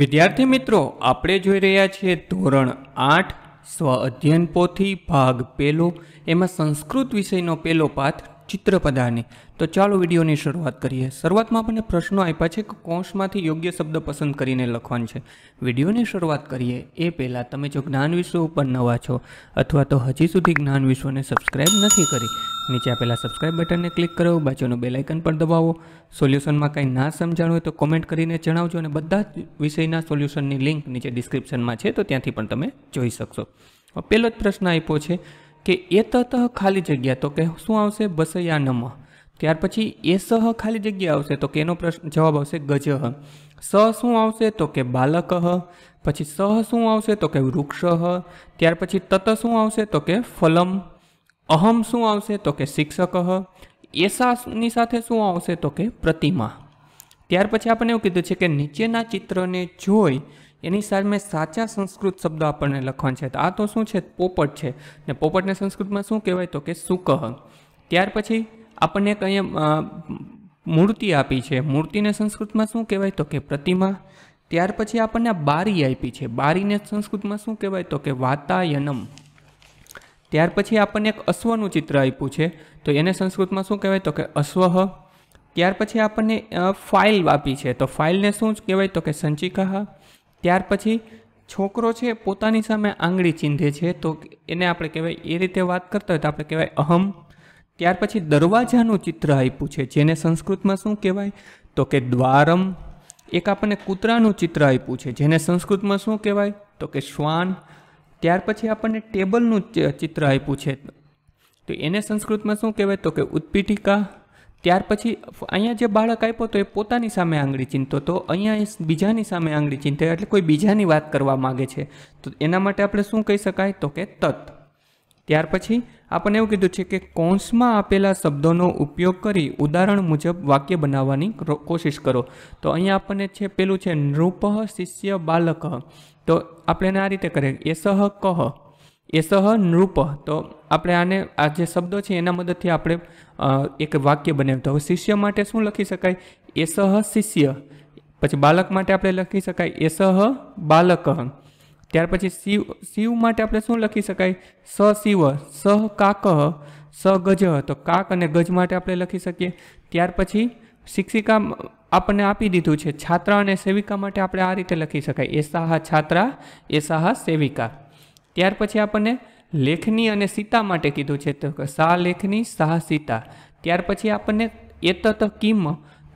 વિદ્યાર્થી મિત્રો આપણે જોઈ રહ્યા છીએ ધોરણ આઠ સ્વ અધ્યયન પોથી ભાગ પહેલો એમાં સંસ્કૃત વિષયનો પહેલો પાઠ ચિત્રપદાની તો ચાલો વિડીયોની શરૂઆત કરીએ શરૂઆતમાં આપણને પ્રશ્નો આપ્યા છે કે કોષમાંથી યોગ્ય શબ્દ પસંદ કરીને લખવાનું છે વિડીયોની શરૂઆત કરીએ એ પહેલાં તમે જો જ્ઞાન વિશ્વ ઉપર નવા છો અથવા તો હજી સુધી જ્ઞાન વિશ્વને સબસ્ક્રાઇબ નથી કરી નીચે આપેલા સબસ્ક્રાઇબ બટનને ક્લિક કરો બાજુનું બેલાઇકન પણ દબાવો સોલ્યુશનમાં કંઈ ના સમજાણું હોય તો કોમેન્ટ કરીને જણાવજો અને બધા જ વિષયના સોલ્યુશનની લિંક નીચે ડિસ્ક્રિપ્શનમાં છે તો ત્યાંથી પણ તમે જોઈ શકશો પહેલો જ પ્રશ્ન આપ્યો છે કે એ તતઃ ખાલી જગ્યા તો કે શું આવશે બસયા ત્યાર પછી એ સહ ખાલી જગ્યા આવશે તો કે એનો પ્રશ્ન જવાબ આવશે ગજહ સ શું આવશે તો કે બાલક પછી સહ શું આવશે તો કે વૃક્ષ ત્યાર પછી તત શું આવશે તો કે ફલમ અહમ શું આવશે તો કે શિક્ષક એસાની સાથે શું આવશે તો કે પ્રતિમા ત્યાર પછી આપણને એવું કીધું છે કે નીચેના ચિત્રને જોઈ એની સામે સાચા સંસ્કૃત શબ્દ આપણને લખવાનું છે તો આ તો શું છે પોપટ છે ને પોપટને સંસ્કૃતમાં શું કહેવાય તો કે સુકહ ત્યાર પછી આપણને એક અહીંયા મૂર્તિ આપી છે મૂર્તિને સંસ્કૃતમાં શું કહેવાય તો કે પ્રતિમા ત્યાર પછી આપણને બારી આપી છે બારીને સંસ્કૃતમાં શું કહેવાય તો કે વાતાયનમ ત્યાર પછી આપણને એક અશ્વનું ચિત્ર આપ્યું છે તો એને સંસ્કૃતમાં શું કહેવાય તો કે અશ્વહ ત્યાર પછી આપણને ફાઇલ આપી છે તો ફાઇલને શું કહેવાય તો કે સંચિકા ત્યાર પછી છોકરો છે પોતાની સામે આંગળી ચીંધે છે તો એને આપણે કહેવાય એ રીતે વાત કરતા હોય તો આપણે કહેવાય અહમ ત્યાર પછી દરવાજાનું ચિત્ર આપ્યું છે જેને સંસ્કૃતમાં શું કહેવાય તો કે દ્વારમ એક આપણને કૂતરાનું ચિત્ર આપ્યું છે જેને સંસ્કૃતમાં શું કહેવાય તો કે શ્વાન ત્યાર પછી આપણને ટેબલનું ચિત્ર આપ્યું છે તો એને સંસ્કૃતમાં શું કહેવાય તો કે ઉત્પીઠિકા ત્યાર પછી અહીંયા જે બાળક આપ્યો હતો એ પોતાની સામે આંગળી ચિંતો તો અહીંયા એ બીજાની સામે આંગળી ચિંતે એટલે કોઈ બીજાની વાત કરવા માગે છે તો એના માટે આપણે શું કહી શકાય તો કે તત્ ત્યાર પછી આપણને એવું કીધું છે કે કૌંસમાં આપેલા શબ્દોનો ઉપયોગ કરી ઉદાહરણ મુજબ વાક્ય બનાવવાની કોશિશ કરો તો અહીંયા આપણને છે પેલું છે નૃપહ શિષ્ય બાલક તો આપણે આ રીતે કરીએ એસહ કહ એસહ નૃપ તો આપણે આને આ જે શબ્દો છે એના મદદથી આપણે એક વાક્ય બનાવ્યું હવે શિષ્ય માટે શું લખી શકાય એસહ શિષ્ય પછી બાલક માટે આપણે લખી શકાય એસહ બાલક ત્યાર પછી શિવ શિવ માટે આપણે શું લખી શકાય સ શિવ સ કાક સ ગજ તો કાક અને ગજ માટે આપણે લખી શકીએ ત્યાર પછી શિક્ષિકા આપણને આપી દીધું છે છાત્રા અને સેવિકા માટે આપણે આ રીતે લખી શકાય એસાહા છાત્રા એસાહા સેવિકા ત્યાર પછી આપણને લેખની અને સીતા માટે કીધું છે તો સા લેખની સા સીતા ત્યાર પછી આપણને એતત કિમ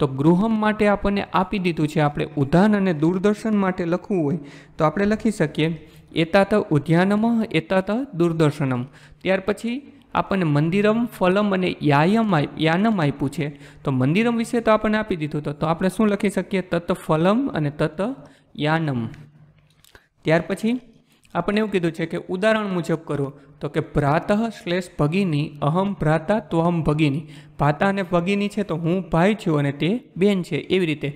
તો ગૃહમ માટે આપણને આપી દીધું છે આપણે ઉધાન અને દૂરદર્શન માટે લખવું હોય તો આપણે લખી શકીએ એતાત ઉદ્યાનમ એતાત દૂરદર્શનમ ત્યાર પછી આપણને મંદિરમ ફલમ અને યાયમ યાનમ આપ્યું છે તો મંદિરમ વિશે તો આપણને આપી દીધું હતું તો આપણે શું લખી શકીએ તત ફલમ અને તત યાનમ ત્યાર પછી આપણે એવું કીધું છે કે ઉદાહરણ મુજબ કરો તો કે ભ્રાતઃ શ્લેષ ભગિની અહમ ભ્રાતા ત્વમ ભગિની ભાતા અને ભગિની છે તો હું ભાઈ છું અને તે બેન છે એવી રીતે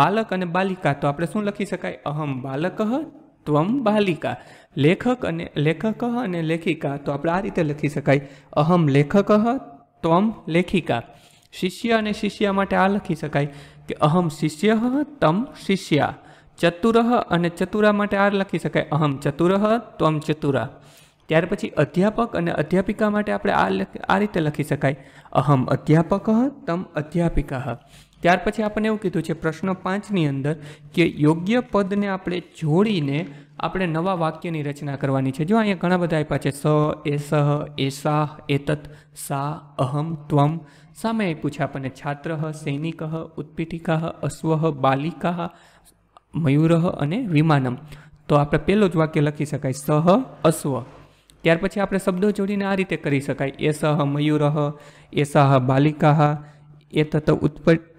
બાલક અને બાલિકા તો આપણે શું લખી શકાય અહમ બાલક ત્વમ બાલિકા લેખક અને લેખક અને લેખિકા તો આપણે આ રીતે લખી શકાય અહમ લેખક ત્વમ લેખિકા શિષ્ય અને શિષ્ય માટે આ લખી શકાય કે અહમ શિષ્ય તમ શિષ્યા ચતુરહ અને ચતુરા માટે આર લખી શકાય અહમ ચતુરહ ત્વમ ચતુરા ત્યાર પછી અધ્યાપક અને અધ્યાપિકા માટે આપણે આ આ રીતે લખી શકાય અહમ અધ્યાપક તમ અધ્યાપિકા ત્યાર પછી આપણને એવું કીધું છે પ્રશ્ન પાંચની અંદર કે યોગ્ય પદને આપણે જોડીને આપણે નવા વાક્યની રચના કરવાની છે જો અહીંયા ઘણા બધા આપ્યા છે સ એ સહ એસા એતત સા અહમ ત્વમ સામે આપ્યું છે આપણને છાત્ર સૈનિક ઉત્પીઠિકા અશ્વ બાલિકા મયુરહ અને વિમાનમ તો આપણે પહેલો જ વાક્ય લખી શકાય સહ અશ્વ ત્યાર પછી આપણે શબ્દો જોડીને આ રીતે કરી શકાય એ સહ મયુરહ એ સહ બાલિકા એ તત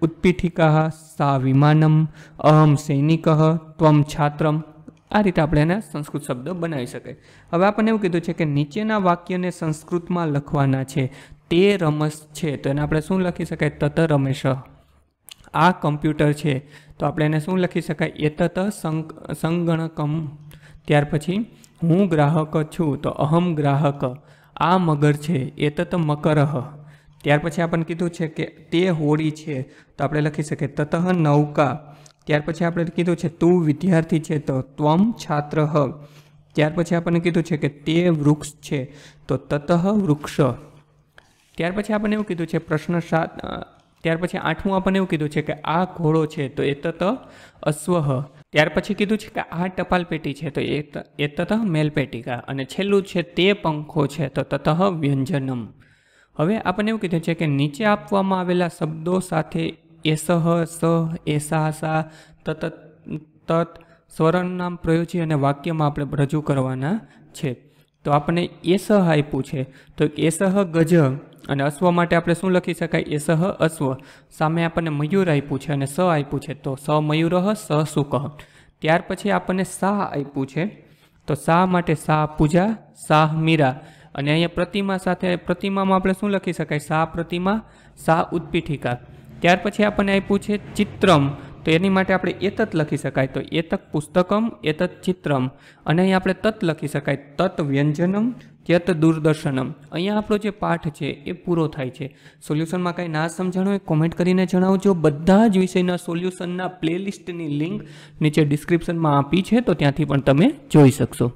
ઉત્પીઠિકા સા વિમાનમ અહમ સૈનિક ત્વમ છાત્રમ આ રીતે આપણે એને સંસ્કૃત શબ્દ બનાવી શકાય હવે આપણને એવું કીધું છે કે નીચેના વાક્યને સંસ્કૃતમાં લખવાના છે તે રમસ છે તો એને આપણે શું લખી શકાય તત રમેશ આ કમ્પ્યુટર છે તો આપણે એને શું લખી શકાય એતત સંગણકમ ત્યાર પછી હું ગ્રાહક છું તો અહમ ગ્રાહક આ મગર છે એતત મકરહ ત્યાર પછી આપણને કીધું છે કે તે હોડી છે તો આપણે લખી શકીએ તતઃ નૌકા ત્યાર પછી આપણે કીધું છે તું વિદ્યાર્થી છે તો ત્વમ છાત્ર ત્યાર પછી આપણને કીધું છે કે તે વૃક્ષ છે તો તતઃ વૃક્ષ ત્યાર પછી આપણને એવું કીધું છે પ્રશ્ન સાત ત્યાર પછી આઠમું આપણને એવું કીધું છે કે આ ઘોડો છે તો એ તત અશ્વહ ત્યાર પછી કીધું છે કે આ ટપાલ પેટી છે તો એ એ તત મેલપેટિકા અને છેલ્લું છે તે પંખો છે તો તત વ્યંજનમ હવે આપણને એવું કીધું છે કે નીચે આપવામાં આવેલા શબ્દો સાથે એસહ સ એસાસા તત તત સ્વરણનામ પ્રયોજી અને વાક્યમાં આપણે રજૂ કરવાના છે તો આપણને એસહ આપ્યું છે તો એસહ ગજ અને અશ્વ માટે આપણે શું લખી શકાય એસહ અશ્વ સામે આપણને મયુર આપ્યું છે અને સ આપ્યું છે તો સ મયુર સ સુક ત્યાર પછી આપણને શાહ આપ્યું છે તો શાહ માટે શાહ પૂજા શાહ મીરા અને અહીંયા પ્રતિમા સાથે પ્રતિમામાં આપણે શું લખી શકાય શાહ પ્રતિમા શાહ ઉત્પીઠિકા ત્યાર પછી આપણને આપ્યું છે ચિત્રમ તો એની માટે આપણે એતત લખી શકાય તો એતક પુસ્તકમ એતત ચિત્રમ અને અહીં આપણે તત લખી શકાય તત વ્યંજનમ ત્યત દૂરદર્શનમ અહીંયા આપણો જે પાઠ છે એ પૂરો થાય છે સોલ્યુશનમાં કાંઈ ના સમજાણો એ કોમેન્ટ કરીને જણાવજો બધા જ વિષયના સોલ્યુશનના પ્લેલિસ્ટની લિંક નીચે ડિસ્ક્રિપ્શનમાં આપી છે તો ત્યાંથી પણ તમે જોઈ શકશો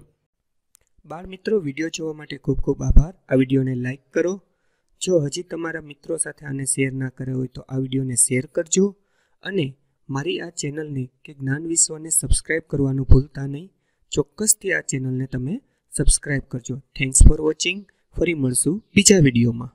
બાળ મિત્રો વિડીયો જોવા માટે ખૂબ ખૂબ આભાર આ વિડીયોને લાઇક કરો જો હજી તમારા મિત્રો સાથે આને શેર ના કર્યો હોય તો આ વિડીયોને શેર કરજો અને મારી આ ચેનલને કે જ્ઞાન વિશ્વને સબસ્ક્રાઇબ કરવાનું ભૂલતા નહીં ચોક્કસથી આ ચેનલને તમે સબસ્ક્રાઇબ કરજો થેન્ક્સ ફોર વોચિંગ ફરી મળશું બીજા વિડીયોમાં